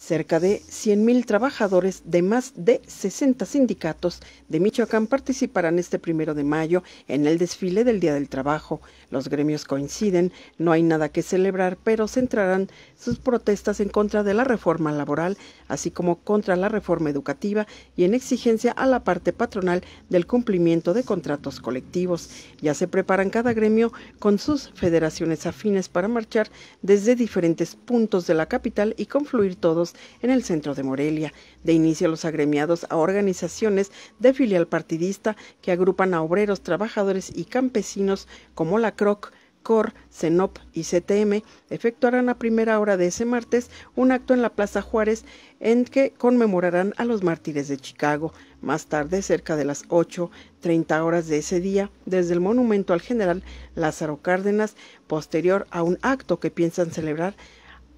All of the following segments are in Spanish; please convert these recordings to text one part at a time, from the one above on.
Cerca de 100.000 trabajadores de más de 60 sindicatos de Michoacán participarán este primero de mayo en el desfile del Día del Trabajo. Los gremios coinciden, no hay nada que celebrar, pero centrarán sus protestas en contra de la reforma laboral, así como contra la reforma educativa y en exigencia a la parte patronal del cumplimiento de contratos colectivos. Ya se preparan cada gremio con sus federaciones afines para marchar desde diferentes puntos de la capital y confluir todos en el centro de Morelia. De inicio, los agremiados a organizaciones de filial partidista que agrupan a obreros, trabajadores y campesinos como la CROC, COR, CENOP y CTM efectuarán a primera hora de ese martes un acto en la Plaza Juárez en que conmemorarán a los mártires de Chicago. Más tarde, cerca de las 8.30 horas de ese día, desde el monumento al general Lázaro Cárdenas, posterior a un acto que piensan celebrar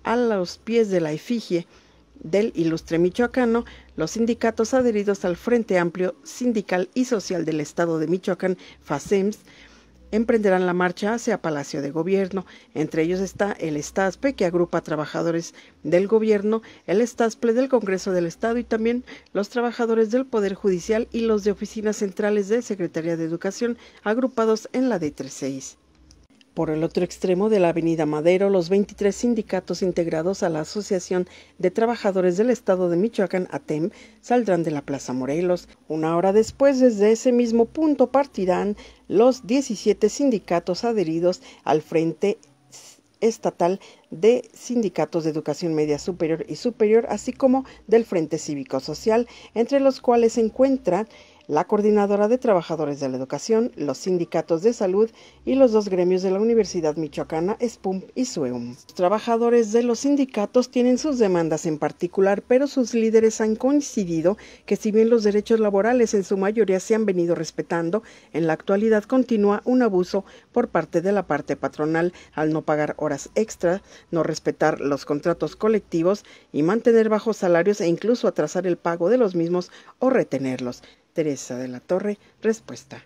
a los pies de la efigie del ilustre michoacano, los sindicatos adheridos al Frente Amplio Sindical y Social del Estado de Michoacán, FASEMS, emprenderán la marcha hacia Palacio de Gobierno. Entre ellos está el Estaspe, que agrupa trabajadores del gobierno, el Estasple del Congreso del Estado y también los trabajadores del Poder Judicial y los de oficinas centrales de Secretaría de Educación, agrupados en la D36. Por el otro extremo de la Avenida Madero, los 23 sindicatos integrados a la Asociación de Trabajadores del Estado de Michoacán, ATEM, saldrán de la Plaza Morelos. Una hora después, desde ese mismo punto, partirán los 17 sindicatos adheridos al Frente Estatal de Sindicatos de Educación Media Superior y Superior, así como del Frente Cívico Social, entre los cuales se encuentran la Coordinadora de Trabajadores de la Educación, los sindicatos de salud y los dos gremios de la Universidad Michoacana, SPUM y SUEUM. Los trabajadores de los sindicatos tienen sus demandas en particular, pero sus líderes han coincidido que si bien los derechos laborales en su mayoría se han venido respetando, en la actualidad continúa un abuso por parte de la parte patronal al no pagar horas extra, no respetar los contratos colectivos y mantener bajos salarios e incluso atrasar el pago de los mismos o retenerlos. Teresa de la Torre, respuesta.